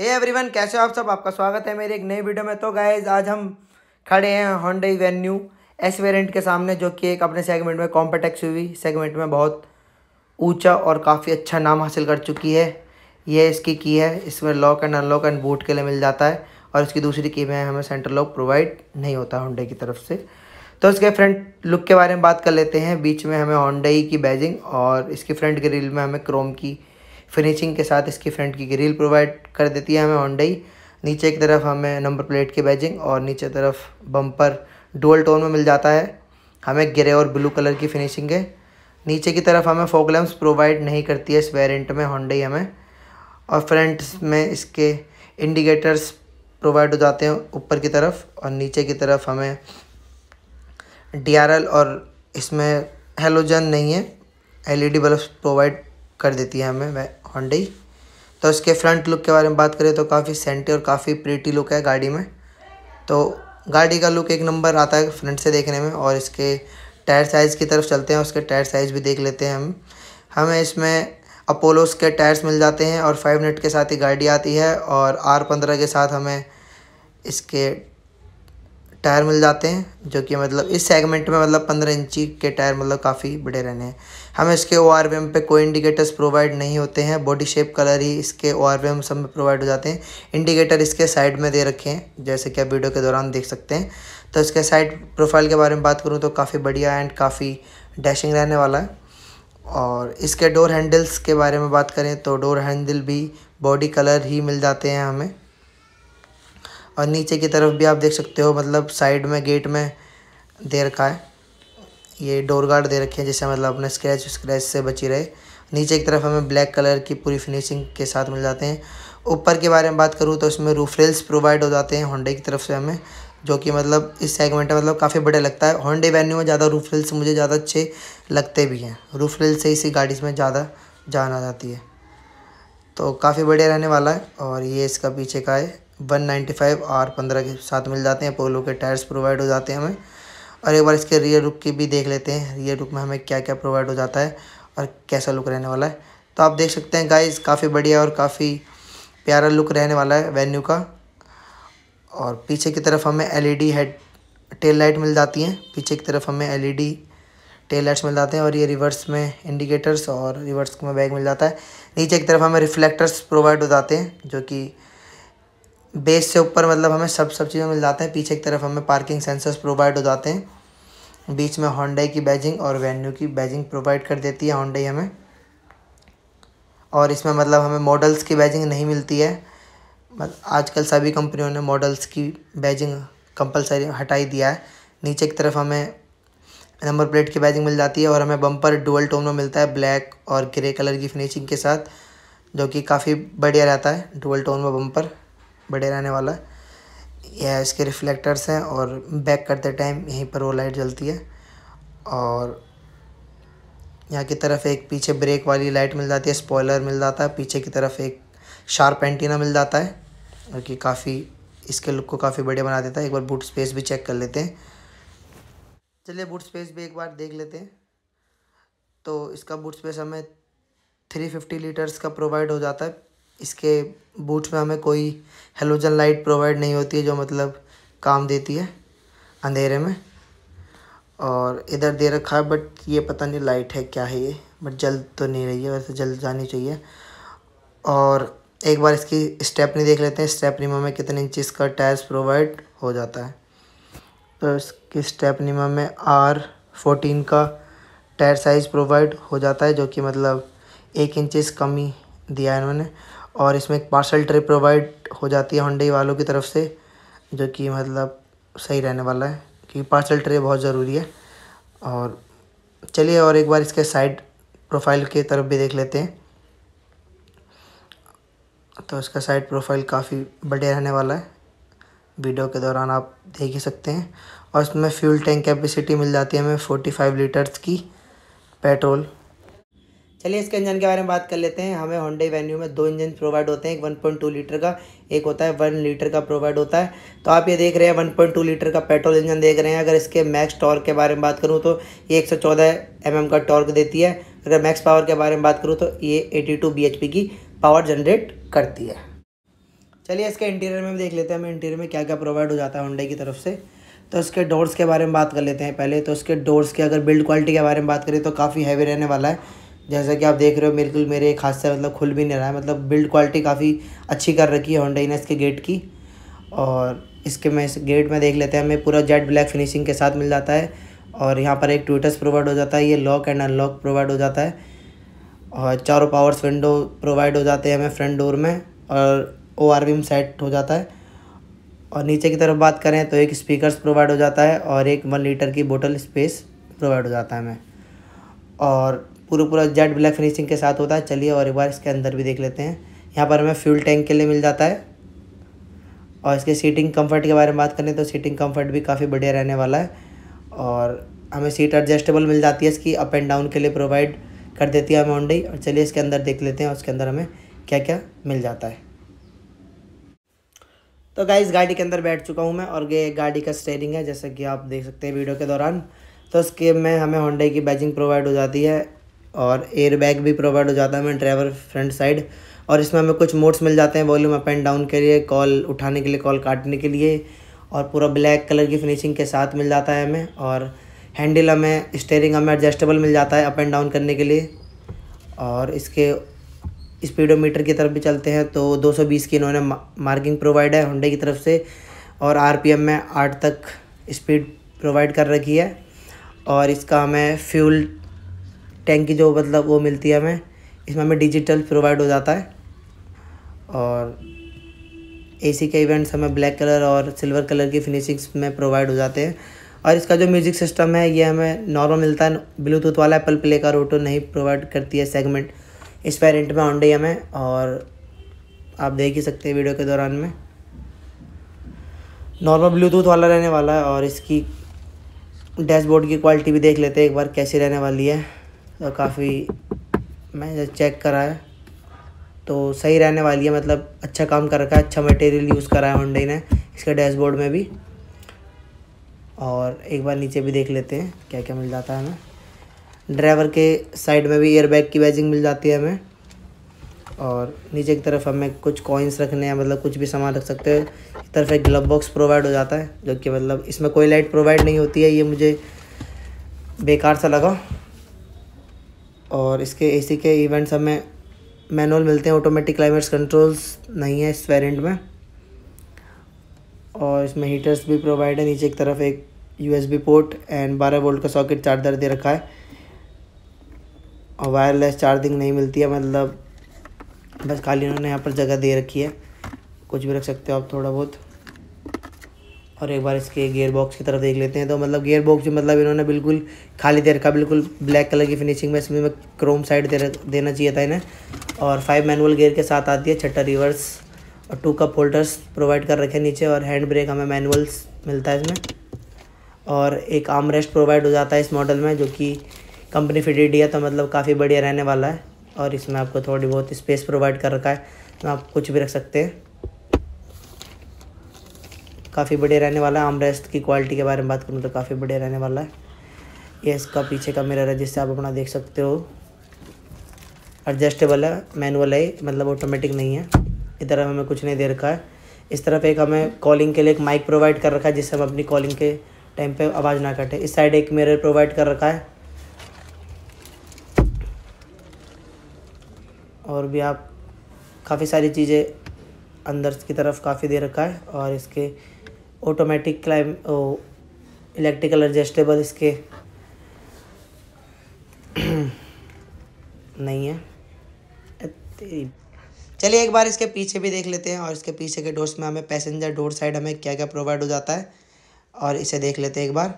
हे hey everyone कैसे हो आप सब आपका स्वागत है मेरी एक नई वीडियो में तो गाइज आज हम खड़े हैं होंडई वेन्यू एस वेरियंट के सामने जो कि एक अपने सेगमेंट में कॉम्पेटेक्स हुई सेगमेंट में बहुत ऊंचा और काफ़ी अच्छा नाम हासिल कर चुकी है ये इसकी की है इसमें lock and unlock and boot के लिए मिल जाता है और इसकी दूसरी की में हमें सेंटर लॉक प्रोवाइड नहीं होता हॉन्डे की तरफ से तो इसके फ्रंट लुक के बारे में बात कर लेते हैं बीच में हमें होंडई की बैजिंग और इसकी फ्रंट ग्रिल में हमें क्रोम की फिनिशिंग के साथ इसकी फ्रंट की ग्रिल प्रोवाइड कर देती है हमें ऑनडई नीचे की तरफ हमें नंबर प्लेट की बैजिंग और नीचे तरफ बम्पर डोल टोन में मिल जाता है हमें ग्रे और ब्लू कलर की फिनिशिंग है नीचे की तरफ हमें फोक प्रोवाइड नहीं करती है इस वेरिएंट में हॉन्डई हमें और फ्रंट में इसके इंडिकेटर्स प्रोवाइड हो जाते हैं ऊपर की तरफ और नीचे की तरफ हमें डी और इसमें हेलोजन नहीं है एलईडी बल्ब प्रोवाइड कर देती है हमें होंडई तो इसके फ्रंट लुक के बारे में बात करें तो काफ़ी सेंटी और काफ़ी प्रीटी लुक है गाड़ी में तो गाड़ी का लुक एक नंबर आता है फ्रंट से देखने में और इसके टायर साइज़ की तरफ चलते हैं उसके टायर साइज़ भी देख लेते हैं हम हमें इसमें अपोलोस के टायर्स मिल जाते हैं और फाइव नट के साथ ही गाड़ी आती है और आर पंद्रह के साथ हमें इसके टायर मिल जाते हैं जो कि मतलब इस सेगमेंट में मतलब पंद्रह इंची के टायर मतलब काफ़ी बड़े रहने हैं हमें इसके ओ आर वी एम पर कोई इंडिकेटर्स प्रोवाइड नहीं होते हैं बॉडी शेप कलर ही इसके ओ आर वी एम सब में प्रोवाइड हो जाते हैं इंडिकेटर इसके साइड में दे रखे हैं जैसे कि आप वीडियो के दौरान देख सकते हैं तो इसके साइड प्रोफाइल के बारे में बात करूँ तो काफ़ी बढ़िया एंड काफ़ी डैशिंग रहने वाला है और इसके डोर हैंडल्स के बारे में बात करें तो डोर हैंडल भी बॉडी कलर ही मिल जाते हैं हमें और नीचे की तरफ भी आप देख सकते हो मतलब साइड में गेट में दे रखा है ये डोर गार्ड दे रखे हैं जिससे मतलब अपने स्क्रैच स्क्रैच से बची रहे नीचे की तरफ हमें ब्लैक कलर की पूरी फिनिशिंग के साथ मिल जाते हैं ऊपर के बारे में बात करूँ तो इसमें रूफ रेल्स प्रोवाइड हो जाते हैं होंडे की तरफ से हमें जो कि मतलब इस सेगमेंट में मतलब काफ़ी बड़े लगता है होंडे वेन्यू में ज़्यादा रूफ रेल्स मुझे ज़्यादा अच्छे लगते भी हैं रूफ रेल्स से इसी गाड़ी में ज़्यादा जान आ जाती है तो काफ़ी बढ़िया रहने वाला है और ये इसका पीछे का है वन नाइन्टी फाइव आर पंद्रह के साथ मिल जाते हैं पोलो के टायर्स प्रोवाइड हो जाते हैं हमें और एक बार इसके रियर लुक की भी देख लेते हैं रियर लुक में हमें क्या क्या प्रोवाइड हो जाता है और कैसा लुक रहने वाला है तो आप देख सकते हैं गाइज़ काफ़ी बढ़िया और काफ़ी प्यारा लुक रहने वाला है वेन्यू का और पीछे की तरफ हमें एलईडी हेड टेल लाइट मिल जाती हैं पीछे की तरफ हमें एलईडी टेल लाइट्स मिल जाते हैं और ये रिवर्स में इंडिकेटर्स और रिवर्स में बैग मिल जाता है नीचे की तरफ हमें रिफ्लेक्टर्स प्रोवाइड हो जाते हैं जो कि बेस से ऊपर मतलब हमें सब सब चीज़ें मिल जाते हैं पीछे की तरफ हमें पार्किंग सेंसर्स प्रोवाइड हो जाते हैं बीच में होंडाई की बैजिंग और वेन्यू की बैजिंग प्रोवाइड कर देती है होंडाई हमें और इसमें मतलब हमें मॉडल्स की बैजिंग नहीं मिलती है आजकल सभी कंपनियों ने मॉडल्स की बैजिंग कंपलसरी हटाई दिया है नीचे की तरफ हमें नंबर प्लेट की बैजिंग मिल जाती है और हमें बम्पर डुअल टोन में मिलता है ब्लैक और ग्रे कलर की फिनिशिंग के साथ जो कि काफ़ी बढ़िया रहता है डुअल टोन में बम्पर बड़े रहने वाला है यह इसके रिफ्लेक्टर्स हैं और बैक करते टाइम यहीं पर वो लाइट जलती है और यहाँ की तरफ एक पीछे ब्रेक वाली लाइट मिल जाती है स्पॉयलर मिल जाता है पीछे की तरफ एक शार्प एंटीना मिल जाता है और कि काफ़ी इसके लुक को काफ़ी बढ़िया बना देता है एक बार बूट स्पेस भी चेक कर लेते हैं चलिए बूट स्पेस भी एक बार देख लेते हैं तो इसका बूट स्पेस हमें थ्री फिफ्टी लीटर्स का प्रोवाइड हो जाता है इसके बूट में हमें कोई हेलोजन लाइट प्रोवाइड नहीं होती है जो मतलब काम देती है अंधेरे में और इधर दे रखा है बट ये पता नहीं लाइट है क्या है ये बट जल तो नहीं रही है वैसे जल जानी चाहिए और एक बार इसकी स्टेपनी देख लेते हैं स्टेपनीमा में कितने इंच का टायर्स प्रोवाइड हो जाता है तो इसकी स्टेपनीमा में आर फोर्टीन का टायर साइज़ प्रोवाइड हो जाता है जो कि मतलब एक इंचज़ कमी दिया है इन्होंने और इसमें एक पार्सल ट्रे प्रोवाइड हो जाती है हंडई वालों की तरफ से जो कि मतलब सही रहने वाला है कि पार्सल ट्रे बहुत ज़रूरी है और चलिए और एक बार इसके साइड प्रोफाइल के तरफ भी देख लेते हैं तो इसका साइड प्रोफाइल काफ़ी बढ़िया रहने वाला है वीडियो के दौरान आप देख ही सकते हैं और इसमें फ्यूल टैंक कैपेसिटी मिल जाती है हमें 45 लीटर्स की पेट्रोल चलिए इसके इंजन के बारे में बात कर लेते हैं हमें होंडे वेन्यू में दो इंजन प्रोवाइड होते हैं एक 1.2 लीटर का एक होता है 1 लीटर का प्रोवाइड होता है तो आप ये देख रहे हैं 1.2 लीटर का पेट्रोल इंजन देख रहे हैं अगर इसके मैक्स टॉर्क के बारे में बात करूँ तो ये एक एम एम का टॉर्क देती है अगर मैक्स पावर के बारे में बात करूँ तो ये एच पी की पावर जनरेट करती है चलिए इसके इंटीरियर में भी देख लेते हैं हमें इंटीरियर में क्या क्या प्रोवाइड हो जाता है होंडे की तरफ से तो इसके डोर्स के बारे में बात कर लेते हैं पहले तो इसके डोर्स के अगर बिल्ड क्वालिटी के बारे में बात करें तो काफ़ी हैवी रहने वाला है जैसा कि आप देख रहे हो बिल्कुल मेरे खास से मतलब खुल भी नहीं रहा है मतलब बिल्ड क्वालिटी काफ़ी अच्छी कर रखी है होंडा इनस के गेट की और इसके में इस गेट में देख लेते हैं हमें पूरा जेट ब्लैक फिनिशिंग के साथ मिल जाता है और यहाँ पर एक ट्विटर्स प्रोवाइड हो जाता है ये लॉक एंड अनलॉक प्रोवाइड हो जाता है और चारों पावर्स विंडो प्रोवाइड हो जाते हैं हमें फ्रंट डोर में और ओ आर वी सेट हो जाता है और नीचे की तरफ बात करें तो एक स्पीकर्स प्रोवाइड हो जाता है और एक वन लीटर की बोतल स्पेस प्रोवाइड हो जाता है हमें और पूरा पूरा जेट ब्लैक फिनिशिंग के साथ होता है चलिए और एक बार इसके अंदर भी देख लेते हैं यहाँ पर हमें फ्यूल टैंक के लिए मिल जाता है और इसके सीटिंग कंफर्ट के बारे में बात करें तो सीटिंग कंफर्ट भी काफ़ी बढ़िया रहने वाला है और हमें सीट एडजस्टेबल मिल जाती है इसकी अप एंड डाउन के लिए प्रोवाइड कर देती है हमें और चलिए इसके अंदर देख लेते हैं उसके अंदर हमें क्या क्या मिल जाता है तो गाय गाड़ी के अंदर बैठ चुका हूँ मैं और ये गाड़ी का स्टेयरिंग है जैसा कि आप देख सकते हैं वीडियो के दौरान तो उसके में हमें होंडे की बैजिंग प्रोवाइड हो जाती है और एयर बैग भी प्रोवाइड हो जाता है हमें ड्राइवर फ्रंट साइड और इसमें हमें कुछ मोड्स मिल जाते हैं वॉल्यूम अप एंड डाउन के लिए कॉल उठाने के लिए कॉल काटने के लिए और पूरा ब्लैक कलर की फिनिशिंग के साथ मिल जाता है हमें और हैंडल हमें स्टेयरिंग हमें एडजस्टेबल मिल जाता है अप एंड डाउन करने के लिए और इसके स्पीडोमीटर की तरफ भी चलते हैं तो 220 की इन्होंने मार्किंग प्रोवाइड है होंडे की तरफ से और आरपीएम में आठ तक स्पीड प्रोवाइड कर रखी है और इसका हमें फ्यूल टैंक की जो मतलब वो मिलती है हमें इसमें हमें डिजिटल प्रोवाइड हो जाता है और एसी के इवेंट्स हमें ब्लैक कलर और सिल्वर कलर की फिनिशिंग्स में प्रोवाइड हो जाते हैं और इसका जो म्यूज़िक सिस्टम है ये हमें नॉर्मल मिलता है ब्लूटूथ वाला एप्पल प्ले का रोटो नहीं प्रोवाइड करती है सेगमेंट इस पेरेंट में ऑनडे हमें और आप देख ही सकते हैं वीडियो के दौरान में नॉर्मल ब्लूटूथ वाला रहने वाला है और इसकी डैशबोर्ड की क्वालिटी भी देख लेते हैं एक बार कैसी रहने वाली है काफ़ी मैंने चेक करा है तो सही रहने वाली है मतलब अच्छा काम कर रखा है अच्छा मटेरियल यूज़ करा है होंडे ने इसके डैशबोर्ड में भी और एक बार नीचे भी देख लेते हैं क्या क्या मिल जाता है हमें ड्राइवर के साइड में भी एयरबैग की बैजिंग मिल जाती है हमें और नीचे की तरफ हमें कुछ कॉइन्स रखने हैं मतलब कुछ भी सामान रख सकते हैं इस तरफ एक ग्लव बॉक्स प्रोवाइड हो जाता है जो कि मतलब इसमें कोई लाइट प्रोवाइड नहीं होती है ये मुझे बेकार सा लगा और इसके ए के इवेंट्स हमें मैनुअल मिलते हैं ऑटोमेटिक क्लाइमेट कंट्रोल्स नहीं है इस वेरेंट में और इसमें हीटर्स भी प्रोवाइड है नीचे एक तरफ एक यूएसबी पोर्ट एंड बारह वोल्ट का सॉकेट चार्जर दे रखा है और वायरलेस चार्जिंग नहीं मिलती है मतलब बस खाली उन्होंने यहाँ पर जगह दे रखी है कुछ भी रख सकते हो आप थोड़ा बहुत और एक बार इसके गेयर बॉक्स की तरफ देख लेते हैं तो मतलब गेयर बॉक्स जो मतलब इन्होंने बिल्कुल खाली दे रखा बिल्कुल ब्लैक कलर की फिनिशिंग में इसमें क्रोम साइड दे देना चाहिए था इन्हें और फाइव मैनुअल गेयर के साथ आती है छठा रिवर्स और टू कप होल्डर्स प्रोवाइड कर रखे नीचे और हैंड ब्रेक हमें मैनुअल्स मिलता है इसमें और एक आर्म रेस्ट प्रोवाइड हो जाता है इस मॉडल में जो कि कंपनी फिटेड है तो मतलब काफ़ी बढ़िया रहने वाला है और इसमें आपको थोड़ी बहुत स्पेस प्रोवाइड कर रखा है तो आप कुछ भी रख सकते हैं काफ़ी बढ़िया रहने वाला है आमरेस्ट की क्वालिटी के बारे में बात करूँ तो काफ़ी बढ़िया रहने वाला है ये इसका पीछे का मिरर है जिससे आप अपना देख सकते हो एडजस्टेबल है मैनुअल है मतलब ऑटोमेटिक नहीं है इधर हमें कुछ नहीं दे रखा है इस तरफ एक हमें कॉलिंग के लिए एक माइक प्रोवाइड कर रखा है जिससे हम अपनी कॉलिंग के टाइम पे आवाज़ ना कटे इस साइड एक मिरर प्रोवाइड कर रखा है और भी आप काफ़ी सारी चीज़ें अंदर की तरफ काफ़ी दे रखा है और इसके ऑटोमेटिक क्लाइम इलेक्ट्रिकल एडजस्टेबल इसके नहीं है चलिए एक बार इसके पीछे भी देख लेते हैं और इसके पीछे के डोर्स में हमें पैसेंजर डोर साइड हमें क्या क्या प्रोवाइड हो जाता है और इसे देख लेते हैं एक बार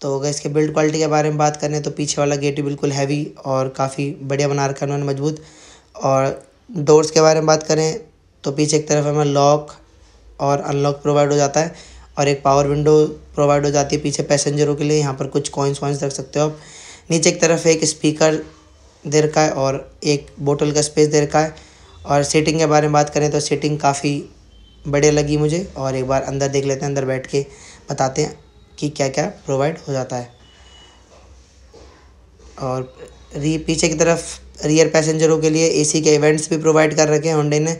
तो अगर इसके बिल्ड क्वालिटी के बारे में बात करें तो पीछे वाला गेट बिल्कुल हैवी और काफ़ी बढ़िया बना रखा है उन्होंने मजबूत और डोर्स के बारे में बात करें तो पीछे एक तरफ हमें लॉक और अनलॉक प्रोवाइड हो जाता है और एक पावर विंडो प्रोवाइड हो जाती है पीछे पैसेंजरों के लिए यहाँ पर कुछ कॉइन्स वॉइंस रख सकते हो आप नीचे की तरफ एक स्पीकर दे रखा है और एक बोतल का स्पेस दे रखा है और सीटिंग के बारे में बात करें तो सीटिंग काफ़ी बढ़िया लगी मुझे और एक बार अंदर देख लेते हैं अंदर बैठ के बताते हैं कि क्या क्या प्रोवाइड हो जाता है और री पीछे की तरफ रियर पैसेंजरों के लिए एसी के इवेंट्स भी प्रोवाइड कर रखे हैं होंडे ने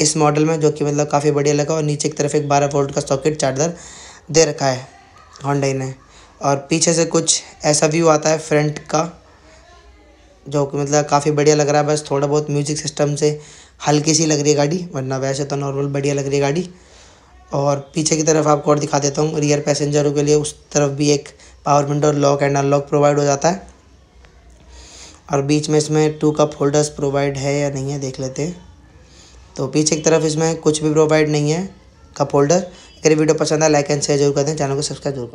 इस मॉडल में जो कि मतलब काफ़ी बढ़िया लगा और नीचे की तरफ एक बारह वोल्ट का सॉकेट चार्जर दे रखा है हॉन्डाई ने और पीछे से कुछ ऐसा व्यू आता है फ्रंट का जो कि मतलब काफ़ी बढ़िया लग रहा है बस थोड़ा बहुत म्यूजिक सिस्टम से हल्की सी लग रही है गाड़ी वरना वैसे तो नॉर्मल बढ़िया लग रही है गाड़ी और पीछे की तरफ आपको और दिखा देता हूँ रियर पैसेंजरों के लिए उस तरफ भी एक power window lock and unlock provide हो जाता है और बीच में इसमें टू कप होल्डर्स प्रोवाइड है या नहीं है देख लेते हैं तो पीछे की तरफ इसमें कुछ भी प्रोवाइड नहीं है कप होल्डर अगर वीडियो पसंद आए लाइक एंड शेयर जरूर कर दें चैनल को सब्सक्राइब जरूर